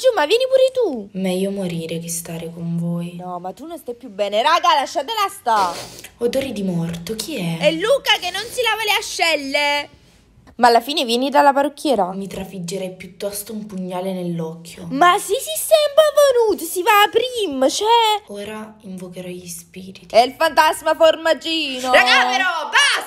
Giù, ma vieni pure tu. Meglio morire che stare con voi. No, ma tu non stai più bene. Raga, lasciatela sta. Odori di morto, chi è? È Luca che non si lava le ascelle. Ma alla fine vieni dalla parrucchiera? Mi trafiggerei piuttosto un pugnale nell'occhio. Ma sì, si sembra venuto, si va a prim, cioè... Ora invocherò gli spiriti. È il fantasma formaggino. Raga, però, basta!